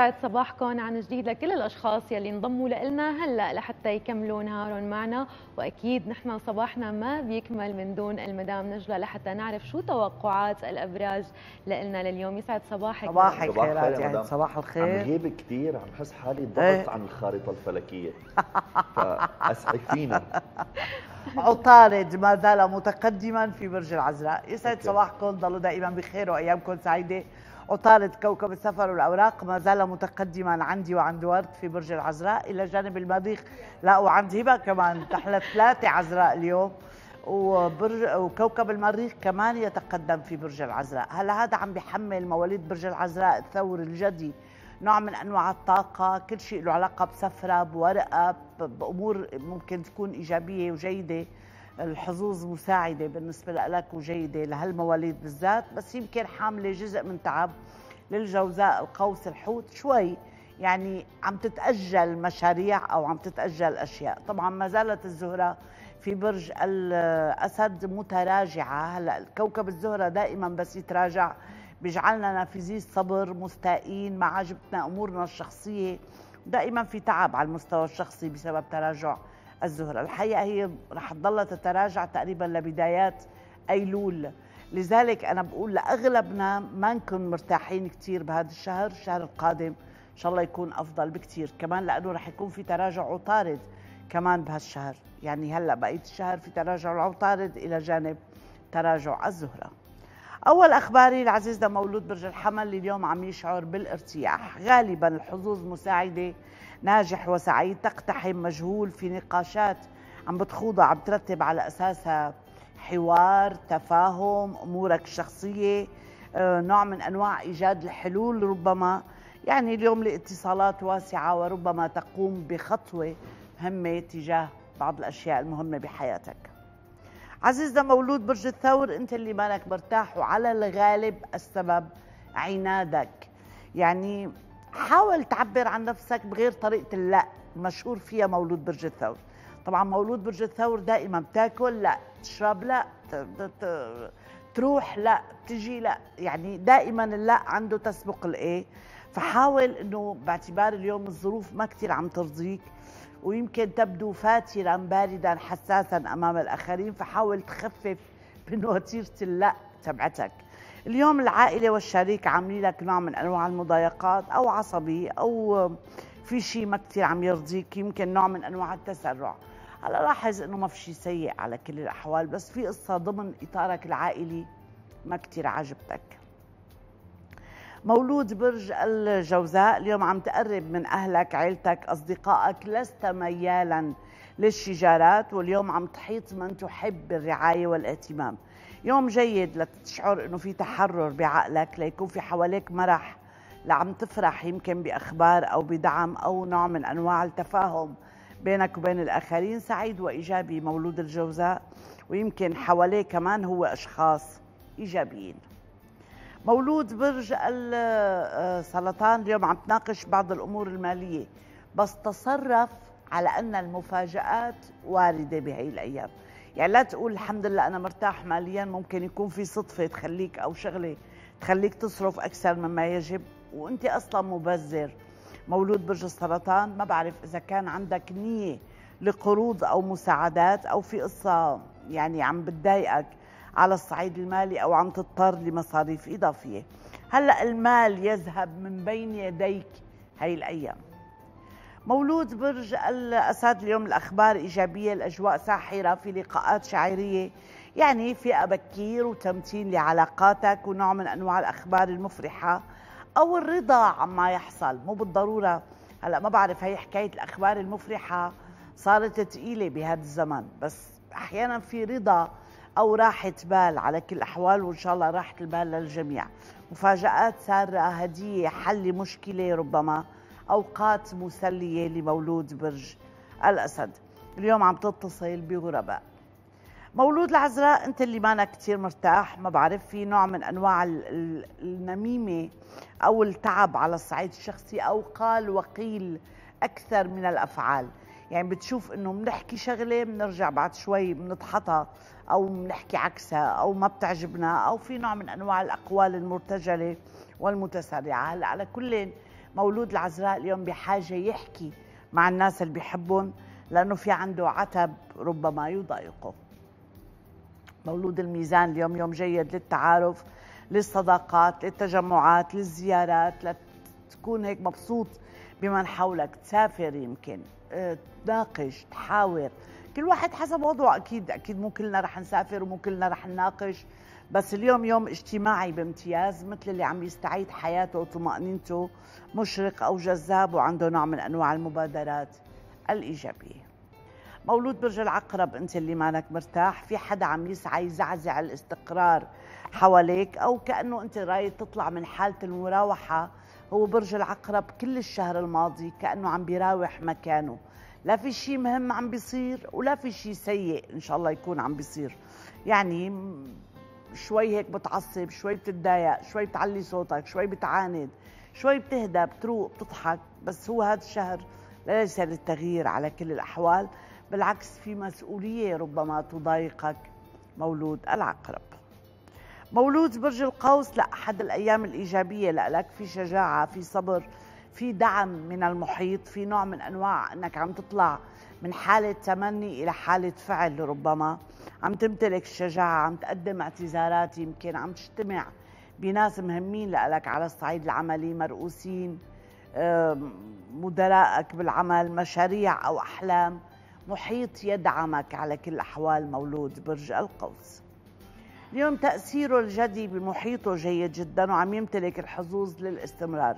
يسعد صباحكم عن جديد لكل الاشخاص يلي انضموا لنا هلا لحتى يكملوا نهارهم معنا واكيد نحن صباحنا ما بيكمل من دون المدام نجله لحتى نعرف شو توقعات الابراج لنا لليوم يسعد صباحك صباح خير يعني صباح الخير عم غيب كثير عم حس حالي إيه. ضغط عن الخارطه الفلكيه فاسعفينا عطارد ما زال متقدما في برج العذراء يسعد صباحكم ضلوا دائما بخير وايامكم سعيده عطارد كوكب السفر والأوراق ما زال متقدما عندي وعند ورد في برج العذراء إلى جانب المريخ لا وعند هبة كمان نحن ثلاثة عذراء اليوم وبرج وكوكب المريخ كمان يتقدم في برج العذراء هلا هذا عم بيحمل مواليد برج العذراء الثور الجدي نوع من انواع الطاقه كل شيء له علاقه بسفره بورقه بامور ممكن تكون ايجابيه وجيده الحظوظ مساعده بالنسبه لك وجيده لهالمواليد بالذات بس يمكن حامله جزء من تعب للجوزاء القوس الحوت شوي يعني عم تتاجل مشاريع او عم تتاجل اشياء طبعا ما زالت الزهره في برج الاسد متراجعه هلا كوكب الزهره دائما بس يتراجع بيجعلنا نافذي الصبر مستائين ما عجبتنا امورنا الشخصيه دائما في تعب على المستوى الشخصي بسبب تراجع الزهرة الحقيقة هي رح تضل تتراجع تقريبا لبدايات أيلول لذلك أنا بقول لأغلبنا ما نكون مرتاحين كتير بهذا الشهر الشهر القادم إن شاء الله يكون أفضل بكتير كمان لأنه رح يكون في تراجع عطارد كمان بهالشهر يعني هلأ بقية الشهر في تراجع العطارد إلى جانب تراجع الزهرة أول أخباري العزيز ده مولود برج الحمل اليوم عم يشعر بالارتياح غالبا الحظوظ مساعدة ناجح وسعيد تقتحم مجهول في نقاشات عم بتخوضها عم ترتب على أساسها حوار تفاهم أمورك الشخصية آه، نوع من أنواع إيجاد الحلول ربما يعني اليوم الاتصالات واسعة وربما تقوم بخطوة مهمة تجاه بعض الأشياء المهمة بحياتك عزيزنا مولود برج الثور أنت اللي مالك مرتاح وعلى الغالب السبب عنادك يعني حاول تعبر عن نفسك بغير طريقه اللا المشهور فيها مولود برج الثور طبعا مولود برج الثور دائما بتاكل لا تشرب لا تروح لا تجي لا يعني دائما اللا عنده تسبق الايه فحاول انه باعتبار اليوم الظروف ما كثير عم ترضيك ويمكن تبدو فاترا باردا حساسا امام الاخرين فحاول تخفف من وتيره اللا تبعتك اليوم العائله والشريك عاملين لك نوع من انواع المضايقات او عصبي او في شيء ما كثير عم يرضيك يمكن نوع من انواع التسرع هلا لاحظ انه ما في شيء سيء على كل الاحوال بس في قصه ضمن اطارك العائلي ما كثير عجبتك مولود برج الجوزاء اليوم عم تقرب من أهلك عيلتك أصدقائك لست ميالا للشجارات واليوم عم تحيط من تحب بالرعاية والاهتمام يوم جيد لتشعر أنه في تحرر بعقلك ليكون في حواليك مرح لعم تفرح يمكن بأخبار أو بدعم أو نوع من أنواع التفاهم بينك وبين الآخرين سعيد وإيجابي مولود الجوزاء ويمكن حواليه كمان هو أشخاص إيجابيين مولود برج السرطان اليوم عم تناقش بعض الامور الماليه بس تصرف على ان المفاجات وارده بهي الايام يعني لا تقول الحمد لله انا مرتاح ماليا ممكن يكون في صدفه تخليك او شغله تخليك تصرف اكثر مما يجب وانت اصلا مبذر مولود برج السرطان ما بعرف اذا كان عندك نيه لقروض او مساعدات او في قصه يعني عم بتضايقك على الصعيد المالي أو عم تضطر لمصاريف إضافية هلأ المال يذهب من بين يديك هاي الأيام مولود برج الأسد اليوم الأخبار إيجابية الأجواء ساحرة في لقاءات شعيريه يعني فئة بكير وتمتين لعلاقاتك ونوع من أنواع الأخبار المفرحة أو الرضا عما يحصل مو بالضرورة هلا ما بعرف هي حكاية الأخبار المفرحة صارت ثقيلة بهذا الزمن بس أحيانا في رضا أو راحة بال على كل الأحوال وإن شاء الله راحة البال للجميع مفاجآت سارة هدية حل مشكلة ربما أوقات مسلية لمولود برج الأسد اليوم عم تتصل بغرباء مولود العذراء انت اللي مانا كتير مرتاح ما بعرف في نوع من انواع النميمه او التعب على الصعيد الشخصي او قال وقيل اكثر من الافعال يعني بتشوف انه بنحكي شغله بنرجع بعد شوي بنضحطها او بنحكي عكسها او ما بتعجبنا او في نوع من انواع الاقوال المرتجله والمتسرعه هلا على كل مولود العذراء اليوم بحاجه يحكي مع الناس اللي بيحبهم لانه في عنده عتب ربما يضايقه مولود الميزان اليوم يوم جيد للتعارف للصداقات للتجمعات للزيارات لتكون هيك مبسوط بمن حولك تسافر يمكن آه، تناقش تحاور كل واحد حسب وضعه اكيد اكيد مو كلنا رح نسافر ومو كلنا رح نناقش بس اليوم يوم اجتماعي بامتياز مثل اللي عم يستعيد حياته وطمأنينته مشرق او جذاب وعنده نوع من انواع المبادرات الايجابيه مولود برج العقرب انت اللي مانك مرتاح في حدا عم يسعى يزعزع الاستقرار حواليك او كانه انت رايد تطلع من حاله المراوحه هو برج العقرب كل الشهر الماضي كأنه عم بيراوح مكانه لا في شيء مهم عم بيصير ولا في شيء سيء إن شاء الله يكون عم بيصير يعني شوي هيك بتعصب شوي بتتضايق شوي بتعلي صوتك شوي بتعاند شوي بتهدى بتروق بتضحك بس هو هذا الشهر ليس للتغيير على كل الأحوال بالعكس في مسؤولية ربما تضايقك مولود العقرب مولود برج القوس لا احد الايام الايجابيه لك في شجاعه في صبر في دعم من المحيط في نوع من انواع انك عم تطلع من حاله تمني الى حاله فعل ربما عم تمتلك الشجاعه عم تقدم اعتذارات يمكن عم تجتمع بناس مهمين لك على الصعيد العملي مرؤوسين مدراءك بالعمل مشاريع او احلام محيط يدعمك على كل احوال مولود برج القوس اليوم تأثيره الجدي بمحيطه جيد جدا وعم يمتلك الحظوظ للاستمرار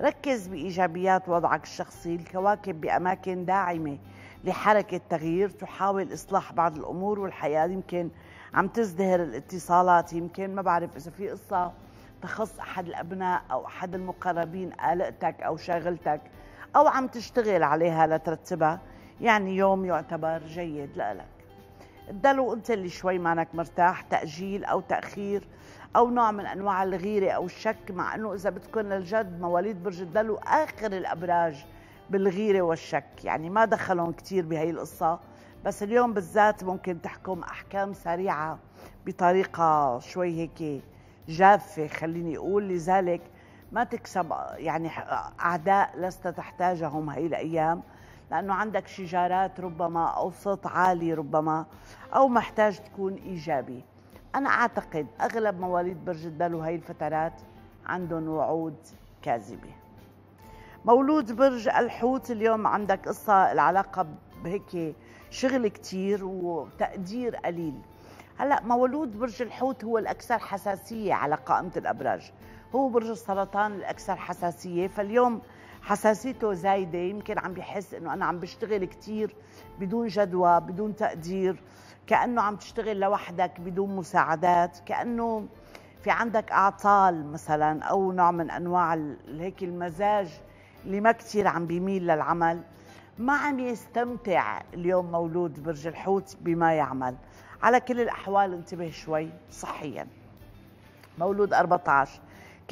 ركز بإيجابيات وضعك الشخصي الكواكب بأماكن داعمة لحركة تغيير تحاول إصلاح بعض الأمور والحياة يمكن عم تزدهر الاتصالات يمكن ما بعرف إذا في قصة تخص أحد الأبناء أو أحد المقربين قلقتك أو شاغلتك أو عم تشتغل عليها لترتبها يعني يوم يعتبر جيد لألك الدلو انت اللي شوي مانك مرتاح تاجيل او تاخير او نوع من انواع الغيره او الشك مع انه اذا بدكم للجد مواليد برج الدلو اخر الابراج بالغيره والشك يعني ما دخلهم كثير بهي القصه بس اليوم بالذات ممكن تحكم احكام سريعه بطريقه شوي هيك جافه خليني اقول لذلك ما تكسب يعني اعداء لست تحتاجهم هي الايام لأنه عندك شجارات ربما أو صوت عالي ربما أو محتاج تكون إيجابي أنا أعتقد أغلب مواليد برج الدلو هاي الفترات عندهم وعود كاذبة مولود برج الحوت اليوم عندك قصة العلاقة بهيك شغل كتير وتقدير قليل هلا مولود برج الحوت هو الأكثر حساسية على قائمة الأبراج هو برج السرطان الأكثر حساسية فاليوم حساسيته زايده يمكن عم بحس انه انا عم بشتغل كثير بدون جدوى بدون تقدير كانه عم تشتغل لوحدك بدون مساعدات كانه في عندك اعطال مثلا او نوع من انواع هيك المزاج اللي ما كثير عم بيميل للعمل ما عم يستمتع اليوم مولود برج الحوت بما يعمل على كل الاحوال انتبه شوي صحيا مولود 14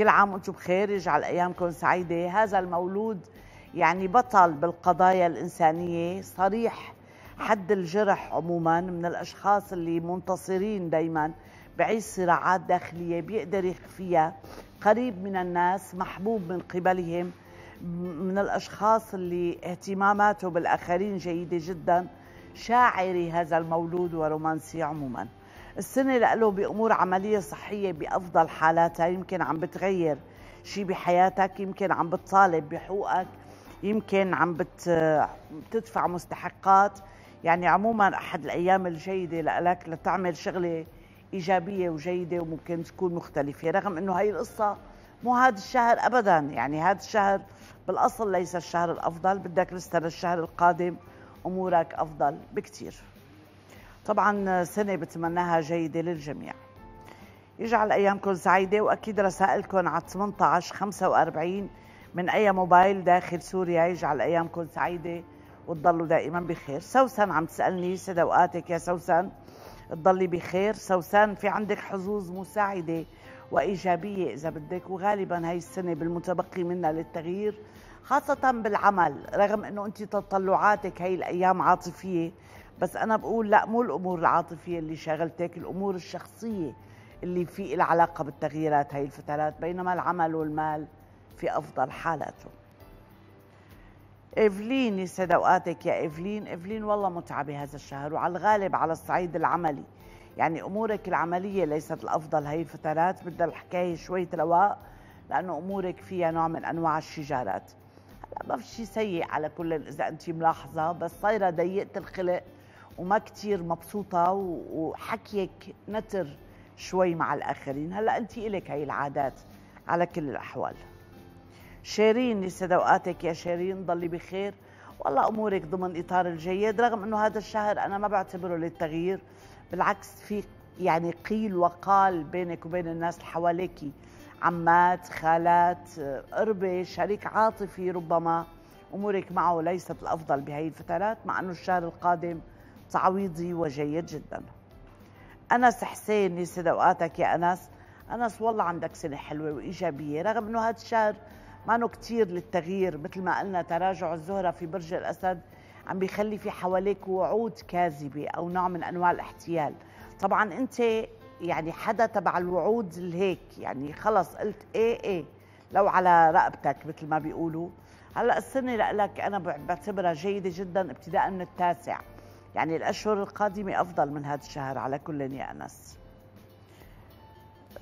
كل عام وانتم بخير على ايامكم سعيده هذا المولود يعني بطل بالقضايا الانسانيه صريح حد الجرح عموما من الاشخاص اللي منتصرين دائما بعيش صراعات داخليه بيقدر يخفيها قريب من الناس محبوب من قبلهم من الاشخاص اللي اهتماماته بالاخرين جيده جدا شاعري هذا المولود ورومانسي عموما السنة له بأمور عملية صحية بأفضل حالاتها يمكن عم بتغير شيء بحياتك يمكن عم بتطالب بحقوقك يمكن عم بتدفع مستحقات يعني عموما أحد الأيام الجيدة لك لتعمل شغلة إيجابية وجيدة وممكن تكون مختلفة رغم أنه هاي القصة مو هذا الشهر أبدا يعني هذا الشهر بالأصل ليس الشهر الأفضل بدك لسه للشهر القادم أمورك أفضل بكتير طبعا سنة بتمناها جيدة للجميع يجعل أيامكم سعيدة وأكيد رسائلكم على 18 45 من أي موبايل داخل سوريا يجعل أيامكم سعيدة وتضلوا دائما بخير سوسن عم تسألني أوقاتك يا سوسن تضلي بخير سوسن في عندك حظوظ مساعدة وإيجابية إذا بدك وغالبا هاي السنة بالمتبقي منا للتغيير خاصة بالعمل رغم أنه أنت تطلعاتك هاي الأيام عاطفية بس انا بقول لا مو الامور العاطفيه اللي شغلتك الامور الشخصيه اللي في العلاقه بالتغييرات هاي الفترات بينما العمل والمال في افضل حالاته ايفلين يسعد أوقاتك يا ايفلين ايفلين والله متعبة هذا الشهر وعلى الغالب على الصعيد العملي يعني أمورك العملية ليست الأفضل هاي الفترات بدها الحكاية شوية رواق لأنه أمورك فيها نوع من أنواع الشجارات هلا ما في شيء سيء على كل إذا أنت ملاحظة بس صايرة ضيقة الخلق وما كتير مبسوطة وحكيك نتر شوي مع الآخرين هلأ أنت إلك هاي العادات على كل الأحوال شيرين لسد أوقاتك يا شيرين ضلي بخير والله أمورك ضمن إطار الجيد رغم أنه هذا الشهر أنا ما بعتبره للتغيير بالعكس في يعني قيل وقال بينك وبين الناس اللي حواليك عمات خالات قربة شريك عاطفي ربما أمورك معه ليست الأفضل بهي الفترات مع أنه الشهر القادم تعويضي وجيد جدا أنس حسين يسعد أوقاتك يا أنس أنس والله عندك سنة حلوة وإيجابية رغم أنه هذا الشهر مانو كتير للتغيير مثل ما قلنا تراجع الزهرة في برج الأسد عم بيخلي في حواليك وعود كاذبة أو نوع من أنواع الاحتيال طبعا أنت يعني حدا تبع الوعود الهيك يعني خلص قلت ايه ايه لو على رقبتك مثل ما بيقولوا هلا السنه لك انا بعتبرها جيده جدا ابتداء من التاسع يعني الأشهر القادمة أفضل من هذا الشهر على كل يا أنس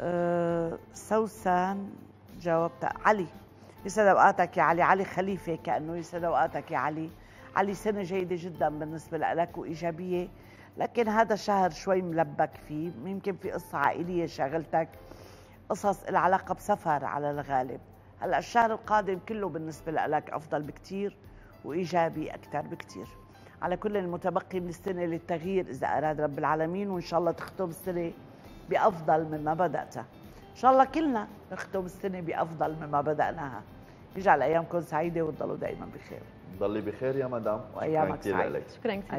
أه، سوسان جاوبت علي يسعد اوقاتك يا علي علي خليفه كانه يسعد اوقاتك يا علي علي سنه جيده جدا بالنسبه لك وايجابيه لكن هذا الشهر شوي ملبك فيه يمكن في قصه عائليه شغلتك قصص العلاقه بسفر على الغالب هلا الشهر القادم كله بالنسبه لك افضل بكثير وايجابي اكثر بكثير على كل المتبقي من السنه للتغيير اذا اراد رب العالمين وان شاء الله تختم السنه بافضل مما بداتها ان شاء الله كلنا نختم السنه بافضل مما بداناها يجعل ايامكم سعيده وتضلوا دائما بخير ضلي بخير يا مدام وايامك سعيده شكرا كثير